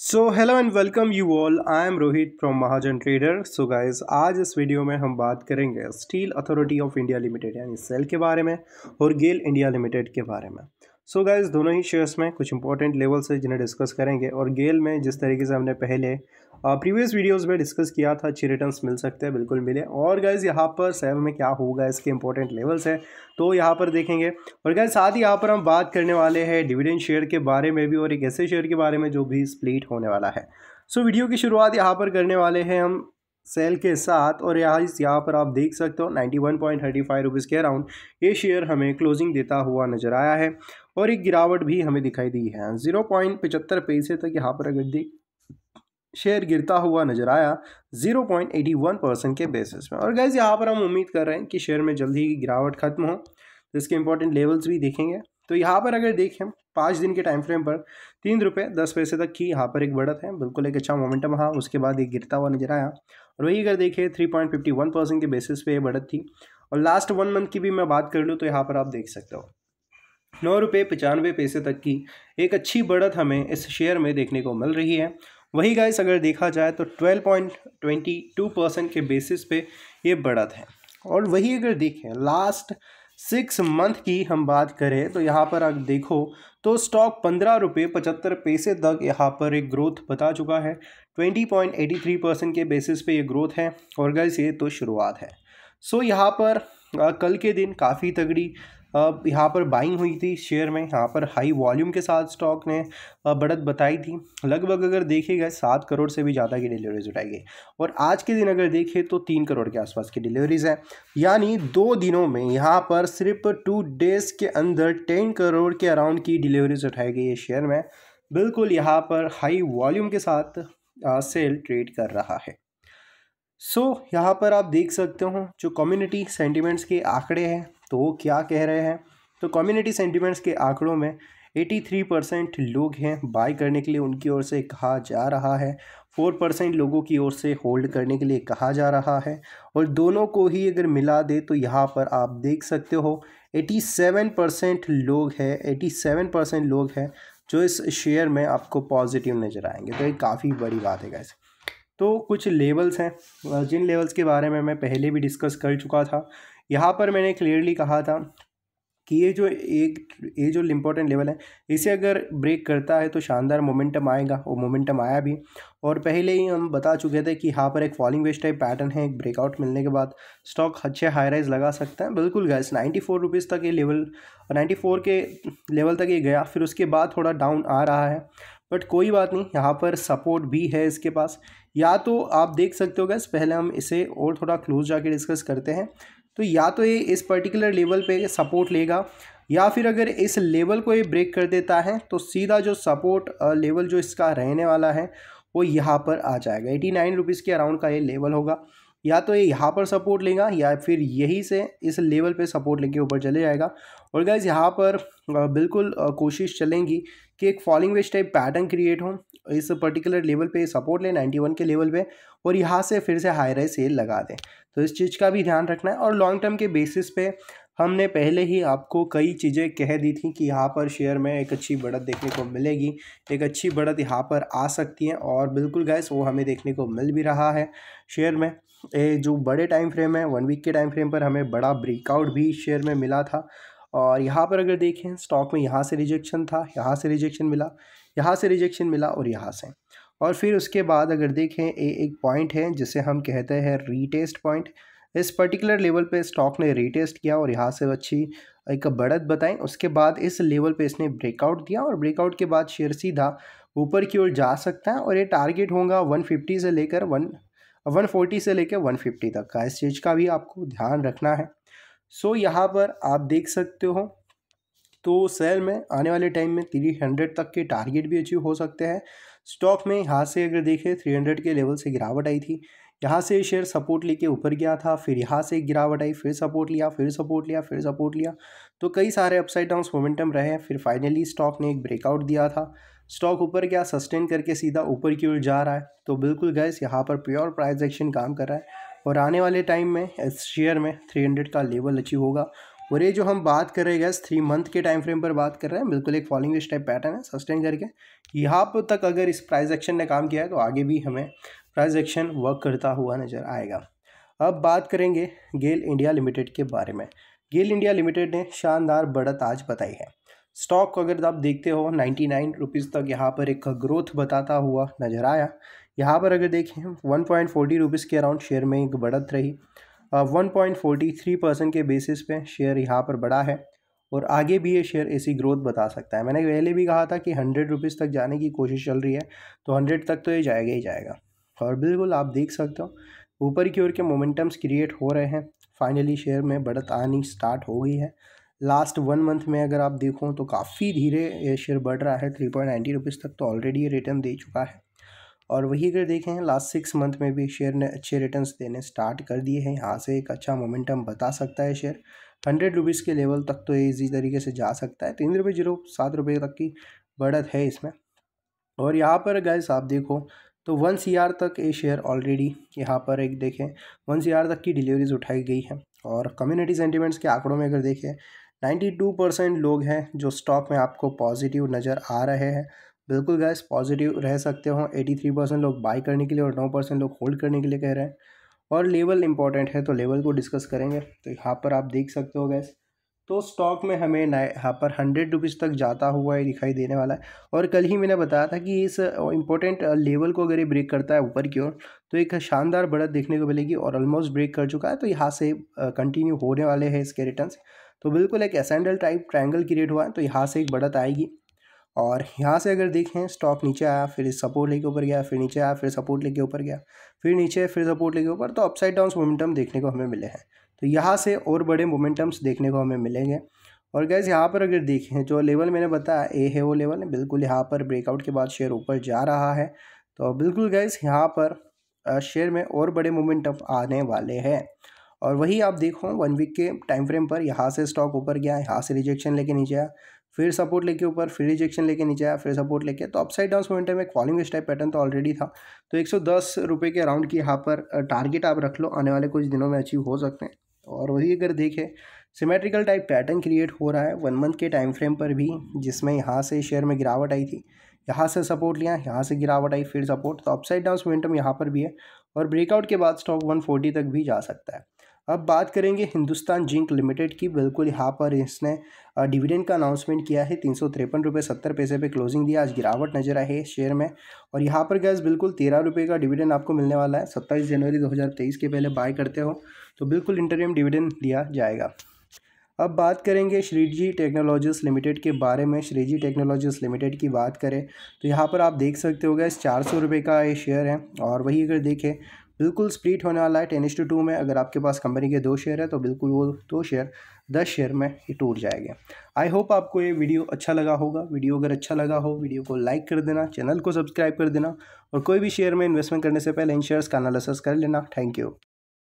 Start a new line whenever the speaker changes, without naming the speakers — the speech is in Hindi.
so hello and welcome you all I am Rohit from Mahajan trader so guys आज इस वीडियो में हम बात करेंगे steel authority of India limited यानी सेल के बारे में और गेल इंडिया लिमिटेड के बारे में सो so गाइस दोनों ही शेयर्स में कुछ इंपॉर्टेंट लेवल्स है जिन्हें डिस्कस करेंगे और गेल में जिस तरीके से हमने पहले प्रीवियस वीडियोस में डिस्कस किया था अच्छी रिटर्न्स मिल सकते हैं बिल्कुल मिले और गैज़ यहाँ पर सेल में क्या होगा इसके इंपॉर्टेंट लेवल्स हैं तो यहाँ पर देखेंगे और गैज़ साथ ही यहाँ पर हम बात करने वाले हैं डिविडेंड शेयर के बारे में भी और एक ऐसे शेयर के बारे में जो भी स्प्लिट होने वाला है सो वीडियो की शुरुआत यहाँ पर करने वाले हैं हम सेल के साथ और यहाँ यहाँ पर आप देख सकते हो ninety one point thirty five rupees के अराउंड ये शेयर हमें क्लोजिंग देता हुआ नज़र आया है और एक गिरावट भी हमें दिखाई दी है जीरो पॉइंट पचहत्तर पैसे तक यहाँ पर अगर देख शेयर गिरता हुआ नजर आया 0.81 परसेंट के बेसिस में और गैस यहाँ पर हम उम्मीद कर रहे हैं कि शेयर में जल्दी ही गिरावट खत्म हो तो इसके इंपॉर्टेंट लेवल्स भी देखेंगे तो यहाँ पर अगर देखें पाँच दिन के टाइम फ्रेम पर तीन रुपये दस पैसे तक की यहाँ पर एक बढ़त है बिल्कुल एक अच्छा मोमेंटम रहा उसके बाद एक गिरता हुआ नजर आया और वही अगर देखें three point fifty one percent के बेसिस पे ये बढ़त थी और लास्ट वन मंथ की भी मैं बात कर लूँ तो यहाँ पर आप देख सकते हो नौ रुपये पचानवे पैसे तक की एक अच्छी बढ़त हमें इस शेयर में देखने को मिल रही है वही गाइस अगर देखा जाए तो 12.22 परसेंट के बेसिस पे ये बढ़त है और वही अगर देखें लास्ट सिक्स मंथ की हम बात करें तो यहाँ पर आप देखो तो स्टॉक पंद्रह रुपये पचहत्तर पैसे तक यहाँ पर एक ग्रोथ बता चुका है twenty point eighty three percent के बेसिस पे ये ग्रोथ है और गैस ये तो शुरुआत है सो यहाँ पर कल के दिन काफ़ी तगड़ी यहाँ पर बाइंग हुई थी शेयर में यहाँ पर हाई वॉल्यूम के साथ स्टॉक ने बढ़त बताई थी लगभग अगर देखे गए सात करोड़ से भी ज़्यादा की डिलीवरीज उठाई गई और आज के दिन अगर देखें तो तीन करोड़ के आसपास की डिलीवरीज हैं यानी दो दिनों में यहाँ पर सिर्फ टू डेज़ के अंदर टेन करोड़ के अराउंड की डिलीवरीज उठाई गई है शेयर में बिल्कुल यहाँ पर हाई वॉल्यूम के साथ आ, सेल ट्रेड कर रहा है सो so, यहाँ पर आप देख सकते हो जो कम्युनिटी सेंटिमेंट्स के आंकड़े हैं तो वो क्या कह रहे हैं तो कम्युनिटी सेंटिमेंट्स के आंकड़ों में 83 परसेंट लोग हैं बाय करने के लिए उनकी ओर से कहा जा रहा है 4 परसेंट लोगों की ओर से होल्ड करने के लिए कहा जा रहा है और दोनों को ही अगर मिला दे तो यहाँ पर आप देख सकते हो 87 परसेंट लोग हैं 87 परसेंट लोग हैं जो इस शेयर में आपको पॉजिटिव नज़र आएंगे तो ये काफ़ी बड़ी बात है कैसे तो कुछ लेवल्स हैं जिन लेवल्स के बारे में मैं पहले भी डिस्कस कर चुका था यहाँ पर मैंने क्लियरली कहा था कि ये जो एक ये जो इम्पोर्टेंट लेवल है इसे अगर ब्रेक करता है तो शानदार मोमेंटम आएगा और मोमेंटम आया भी और पहले ही हम बता चुके थे कि यहाँ पर एक फॉलिंग वेस्ट टाइप पैटर्न है एक ब्रेकआउट मिलने के बाद स्टॉक अच्छे हाई राइज लगा सकते हैं बिल्कुल गैस नाइन्टी फोर रुपीज़ तक ये लेवल नाइन्टी फोर के लेवल तक ये गया फिर उसके बाद थोड़ा डाउन आ रहा है बट कोई बात नहीं यहाँ पर सपोर्ट भी है इसके पास या तो आप देख सकते हो गैस पहले हम इसे और थोड़ा क्लोज जाके डिस्कस करते हैं तो या तो ये इस पर्टिकुलर लेवल पे सपोर्ट लेगा या फिर अगर इस लेवल को ये ब्रेक कर देता है तो सीधा जो सपोर्ट लेवल जो इसका रहने वाला है वो यहाँ पर आ जाएगा एटी नाइन रुपीज़ के अराउंड का ये लेवल होगा या तो ये यहाँ पर सपोर्ट लेगा या फिर यही से इस लेवल पे सपोर्ट लेके ऊपर चले जाएगा और गैस यहाँ पर बिल्कुल कोशिश चलेंगी कि एक falling wedge type pattern create हो इस पर्टिकुलर लेवल पे सपोर्ट ले 91 के लेवल पे और यहाँ से फिर से हाई राइज सेल लगा दें तो इस चीज़ का भी ध्यान रखना है और लॉन्ग टर्म के बेसिस पे हमने पहले ही आपको कई चीज़ें कह दी थी कि यहाँ पर शेयर में एक अच्छी बढ़त देखने को मिलेगी एक अच्छी बढ़त यहाँ पर आ सकती है और बिल्कुल गैस वो हमें देखने को मिल भी रहा है शेयर में ए जो बड़े टाइम फ्रेम है वन वीक के टाइम फ्रेम पर हमें बड़ा ब्रेकआउट भी शेयर में मिला था और यहाँ पर अगर देखें स्टॉक में यहाँ से रिजेक्शन था यहाँ से रिजेक्शन मिला यहाँ से रिजेक्शन मिला और यहाँ से और फिर उसके बाद अगर देखें ए एक पॉइंट है जिसे हम कहते हैं रीटेस्ट पॉइंट इस पर्टिकुलर लेवल पे स्टॉक ने रीटेस्ट किया और यहाँ से अच्छी एक बढ़त बताएं उसके बाद इस लेवल पे इसने ब्रेकआउट दिया और ब्रेकआउट के बाद शेयर सीधा ऊपर की ओर जा सकता है और ये टारगेट होगा 150 से लेकर 1 वन से लेकर वन तक का इस चीज़ का भी आपको ध्यान रखना है सो so, यहाँ पर आप देख सकते हो तो सेल में आने वाले टाइम में थ्री हंड्रेड तक के टारगेट भी अचीव हो सकते हैं स्टॉक में यहाँ से अगर देखें थ्री हंड्रेड के लेवल से गिरावट आई थी यहाँ से शेयर सपोर्ट लेके ऊपर गया था फिर यहाँ से गिरावट आई फिर सपोर्ट लिया फिर सपोर्ट लिया फिर सपोर्ट लिया तो कई सारे अपसाइड डाउन मोमेंटम रहे फिर फाइनली स्टॉक ने एक ब्रेकआउट दिया था स्टॉक ऊपर गया सस्टेन करके सीधा ऊपर की ओर जा रहा है तो बिल्कुल गैस यहाँ पर प्योर प्राइस एक्शन काम कर रहा है और आने वाले टाइम में इस शेयर में थ्री हंड्रेड का लेवल अचीव होगा और ये जो हम बात कर रहे हैं गैस थ्री मंथ के टाइम फ्रेम पर बात कर रहे हैं बिल्कुल एक फॉलिंग स्टेप पैटर्न है सस्टेन करके यहाँ पर तक अगर इस प्राइज एक्शन ने काम किया है तो आगे भी हमें प्राइज एक्शन वर्क करता हुआ नज़र आएगा अब बात करेंगे गेल इंडिया लिमिटेड के बारे में गेल इंडिया लिमिटेड ने शानदार बढ़त आज बताई है स्टॉक को अगर आप देखते हो नाइन्टी नाइन रुपीज़ तक यहाँ पर एक ग्रोथ बताता हुआ नज़र आया यहाँ पर अगर देखें वन पॉइंट फोर्टी रुपीज़ के अराउंड शेयर में एक बढ़त रही 1.43 परसेंट के बेसिस पे शेयर यहाँ पर बढ़ा है और आगे भी ये शेयर ऐसी ग्रोथ बता सकता है मैंने पहले भी कहा था कि हंड्रेड रुपीज़ तक जाने की कोशिश चल रही है तो हंड्रेड तक तो ये जाएगा ही जाएगा और बिल्कुल आप देख सकते हो ऊपर की ओर के मोमेंटम्स क्रिएट हो रहे हैं फाइनली शेयर में बढ़त आनी स्टार्ट हो गई है लास्ट वन मंथ में अगर आप देखो तो काफ़ी धीरे ये शेयर बढ़ रहा है थ्री पॉइंट नाइन्टी रुपीज़ तक तो ऑलरेडी ये रिटर्न दे चुका है और वही अगर देखें लास्ट सिक्स मंथ में भी शेयर ने अच्छे रिटर्न्स देने स्टार्ट कर दिए हैं यहाँ से एक अच्छा मोमेंटम बता सकता है शेयर हंड्रेड रुपीज़ के लेवल तक तो इजी तरीके से जा सकता है तीन रुपये जीरो सात रुपये तक की बढ़त है इसमें और यहाँ पर गैस आप देखो तो वन सी आर तक ये शेयर ऑलरेडी यहाँ पर एक देखें वन सी आर तक की डिलीवरीज उठाई गई हैं और कम्युनिटी सेंटिमेंट्स के आंकड़ों में अगर देखें टू परसेंट लोग हैं जो स्टॉक में आपको पॉजिटिव नज़र आ रहे हैं बिल्कुल गैस पॉजिटिव रह सकते हो 83 परसेंट लोग बाई करने के लिए और 9 परसेंट लोग होल्ड करने के लिए कह रहे हैं और लेवल इंपॉर्टेंट है तो लेवल को डिस्कस करेंगे तो यहाँ पर आप देख सकते हो गैस तो स्टॉक में हमें ना यहाँ पर हंड्रेड रुपीज़ तक जाता हुआ ही दिखाई देने वाला है और कल ही मैंने बताया था कि इस इम्पोर्टेंट लेवल को अगर ये ब्रेक करता है ऊपर की ओर तो एक शानदार बढ़त देखने को मिलेगी और ऑलमोस्ट ब्रेक कर चुका है तो यहाँ से कंटिन्यू होने वाले हैं इसके रिटर्न तो बिल्कुल एक एसेंडल टाइप ट्रायंगल क्रिएट हुआ है तो यहाँ से एक बढ़त आएगी और यहाँ से अगर देखें स्टॉक नीचे आया फिर सपोर्ट लेके ऊपर गया फिर नीचे आया फिर सपोर्ट लेके ऊपर गया फिर नीचे फिर सपोर्ट लेके ऊपर तो अपसाइड डाउन मोमेंटम देखने को हमें मिले हैं तो यहाँ से और बड़े मोमेंटम्स देखने को हमें मिलेंगे और गैस यहाँ पर अगर देखें जो लेवल मैंने बताया ए है वो लेवल है बिल्कुल यहाँ पर ब्रेकआउट के बाद शेयर ऊपर जा रहा है तो बिल्कुल गैस यहाँ पर शेयर में और बड़े मोमेंटम आने वाले हैं और वही आप देखो वन वीक के टाइम फ्रेम पर यहाँ से स्टॉक ऊपर गया यहाँ से रिजेक्शन लेके नीचे आया फिर सपोर्ट लेके ऊपर फिर रिजेक्शन लेके नीचे आया फिर सपोर्ट लेके तो अपसाइड डाउन मोमेंटम में फॉलिंग स्टाइप पैटर्न तो ऑलरेडी था तो एक सौ दस रुपये के अराउंड की यहाँ पर टारगेट आप रख लो आने वाले कुछ दिनों में अचीव हो सकते हैं और वही अगर देखें सिमेट्रिकल टाइप पैटर्न क्रिएट हो रहा है वन मंथ के टाइम फ्रेम पर भी जिसमें यहाँ से शेयर में गिरावट आई थी यहाँ से सपोर्ट लिया यहाँ से गिरावट आई फिर सपोर्ट तो अपसाइड डाउन मोमेंटम यहाँ पर भी है और ब्रेकआउट के बाद स्टॉक 140 तक भी जा सकता है अब बात करेंगे हिंदुस्तान जिंक लिमिटेड की बिल्कुल यहाँ पर इसने डिविडेंड का अनाउंसमेंट किया है तीन सौ तिरपन रुपये सत्तर पैसे पे क्लोजिंग दिया आज गिरावट नजर आई है शेयर में और यहाँ पर गैस बिल्कुल तेरह रुपये का डिविडेंड आपको मिलने वाला है सत्ताईस जनवरी दो हज़ार तेईस के पहले बाय करते हो तो बिल्कुल इंटरव्यम डिविडेंड दिया जाएगा अब बात करेंगे श्रीजी टेक्नोलॉजीज़ लिमिटेड के बारे में श्रीजी टेक्नोलॉजीज़ लिमिटेड की बात करें तो यहाँ पर आप देख सकते हो गए चार सौ रुपये का ये शेयर है और वही अगर देखें बिल्कुल स्प्लिट होने वाला है टेन टू टू में अगर आपके पास कंपनी के दो शेयर है तो बिल्कुल वो दो शेयर दस शेयर में ये टूट जाएंगे आई होप आपको ये वीडियो अच्छा लगा होगा वीडियो अगर अच्छा लगा हो वीडियो को लाइक कर देना चैनल को सब्सक्राइब कर देना और कोई भी शेयर में इन्वेस्टमेंट करने से पहले इन शेयर्स का एनालिसिस कर लेना थैंक यू